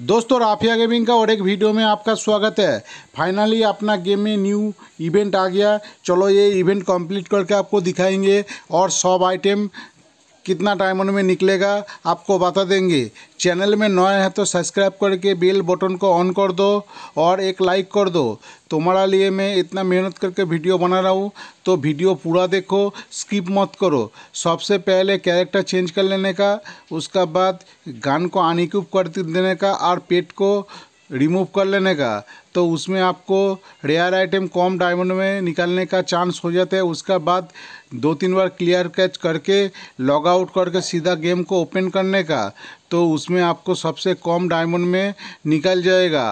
दोस्तों राफिया गेमिंग का और एक वीडियो में आपका स्वागत है फाइनली अपना गेम में न्यू इवेंट आ गया चलो ये इवेंट कंप्लीट करके आपको दिखाएंगे और सब आइटम कितना टाइम उनमें निकलेगा आपको बता देंगे चैनल में नए है तो सब्सक्राइब करके बेल बटन को ऑन कर दो और एक लाइक कर दो तुम्हारा लिए मैं इतना मेहनत करके वीडियो बना रहा हूँ तो वीडियो पूरा देखो स्किप मत करो सबसे पहले कैरेक्टर चेंज कर लेने का उसका बाद गान को अनिक्यूब कर देने का और पेट को रिमूव कर लेने का तो उसमें आपको रेयर आइटम कॉम डायमंड में निकालने का चांस हो जाता है उसका बाद दो तीन बार क्लियर कैच करके लॉग आउट करके सीधा गेम को ओपन करने का तो उसमें आपको सबसे कम डायमंड में निकल जाएगा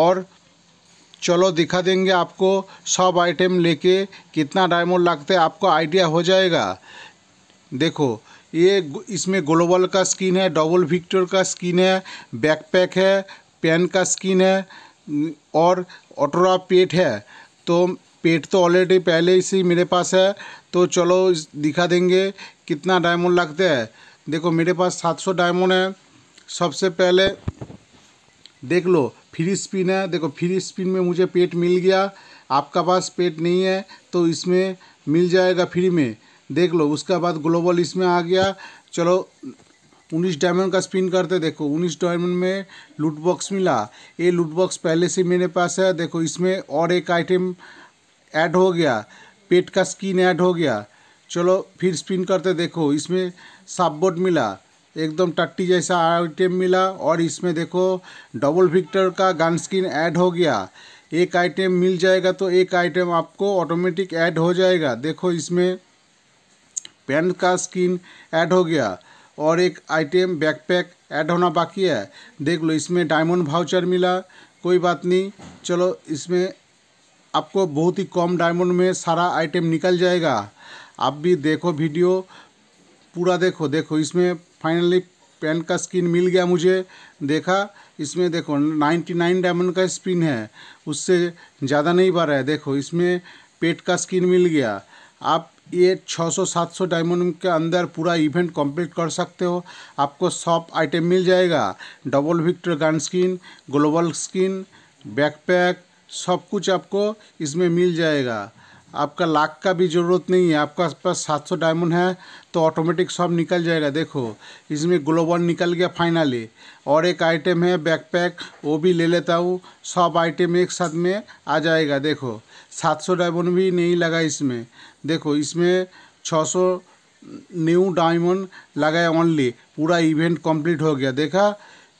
और चलो दिखा देंगे आपको सब आइटम लेके कितना डायमंड लगते है आपको आइडिया हो जाएगा देखो ये इसमें ग्लोबल का स्किन है डबल विक्टर का स्किन है बैकपैक है पेन का स्किन है और ऑटोरा पेट है तो पेट तो ऑलरेडी पहले से ही मेरे पास है तो चलो दिखा देंगे कितना डायमंड लगते हैं देखो मेरे पास 700 डायमंड है सबसे पहले देख लो फ्री स्पिन है देखो फ्री स्पिन में मुझे पेट मिल गया आपका पास पेट नहीं है तो इसमें मिल जाएगा फ्री में देख लो उसके बाद ग्लोबल इसमें आ गया चलो उन्नीस डायमंड का स्पिन करते देखो उन्नीस डायमंड में लूट बॉक्स मिला ये लूट बॉक्स पहले से मेरे पास है देखो इसमें और एक आइटम ऐड हो गया पेट का स्किन ऐड हो गया चलो फिर स्पिन करते देखो इसमें साबबोट मिला एकदम टट्टी जैसा आइटम मिला और इसमें देखो डबल विक्टर का गन स्किन ऐड हो गया एक आइटम मिल जाएगा तो एक आइटम आपको ऑटोमेटिक ऐड हो जाएगा देखो इसमें पेन का स्किन ऐड हो गया और एक आइटम बैकपैक ऐड होना बाकी है देख लो इसमें डायमंड भाउचर मिला कोई बात नहीं चलो इसमें आपको बहुत ही कम डायमंड में सारा आइटम निकल जाएगा आप भी देखो वीडियो पूरा देखो देखो इसमें फाइनली पेन का स्किन मिल गया मुझे देखा इसमें देखो 99 डायमंड का स्पिन है उससे ज़्यादा नहीं रहा है देखो इसमें पेट का स्किन मिल गया आप ये 600-700 डायमंड के अंदर पूरा इवेंट कंप्लीट कर सकते हो आपको सब आइटम मिल जाएगा double vector gun skin global skin backpack सब कुछ आपको इसमें मिल जाएगा आपका लाख का भी ज़रूरत नहीं है आपका पास सात सौ डायमंड है तो ऑटोमेटिक सब निकल जाएगा देखो इसमें ग्लोबल निकल गया फाइनली और एक आइटम है बैकपैक वो भी ले लेता हूँ सब आइटम एक साथ में आ जाएगा देखो सात सौ डायमंड भी नहीं लगा इसमें देखो इसमें छः सौ न्यू डायमंड लगाया ओनली पूरा इवेंट कंप्लीट हो गया देखा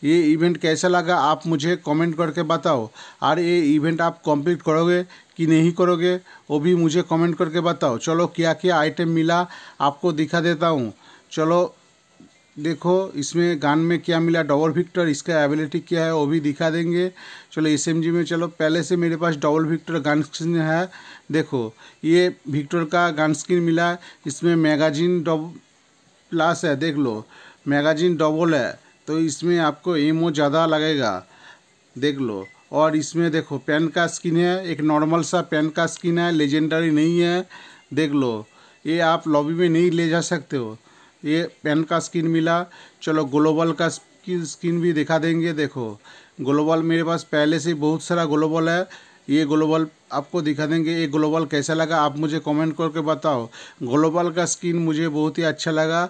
ये इवेंट कैसा लगा आप मुझे कमेंट करके बताओ और ये इवेंट आप कंप्लीट करोगे कि नहीं करोगे वो भी मुझे कमेंट करके बताओ चलो क्या क्या आइटम मिला आपको दिखा देता हूँ चलो देखो इसमें गान में क्या मिला डबल विक्टर इसका एबिलिटी क्या है वो भी दिखा देंगे चलो एस में चलो पहले से मेरे पास डबल विक्टर गान स्किन है देखो ये विक्टर का गन स्किन मिला इसमें मैगाजीन डब प्लस है देख लो मैगजीन डबल है तो इसमें आपको एमओ ज़्यादा लगेगा देख लो और इसमें देखो पेन का स्किन है एक नॉर्मल सा पेन का स्किन है लेजेंडरी नहीं है देख लो ये आप लॉबी में नहीं ले जा सकते हो ये पेन का स्किन मिला चलो ग्लोबल का स्किन भी दिखा देंगे देखो ग्लोबल मेरे पास पहले से बहुत सारा ग्लोबल है ये ग्लोबल आपको दिखा देंगे ये ग्लोबल कैसा लगा आप मुझे कमेंट करके बताओ ग्लोबल का स्किन मुझे बहुत ही अच्छा लगा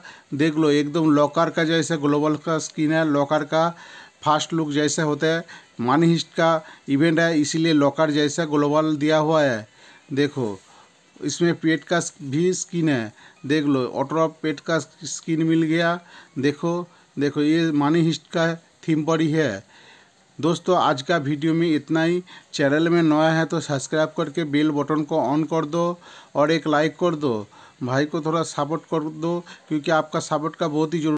देख लो एकदम लॉकर का जैसा ग्लोबल का स्किन है लॉकर का फास्ट लुक जैसा होता है मानी हिस्ट का इवेंट है इसीलिए लॉकर जैसा ग्लोबल दिया हुआ है देखो इसमें पेट का भी स्किन है देख लो ऑटो पेट का स्किन मिल गया देखो देखो ये मानी हिस्ट का थीम पर ही है दोस्तों आज का वीडियो में इतना ही चैनल में नया है तो सब्सक्राइब करके बेल बटन को ऑन कर दो और एक लाइक कर दो भाई को थोड़ा सपोर्ट कर दो क्योंकि आपका सपोर्ट का बहुत ही जरूर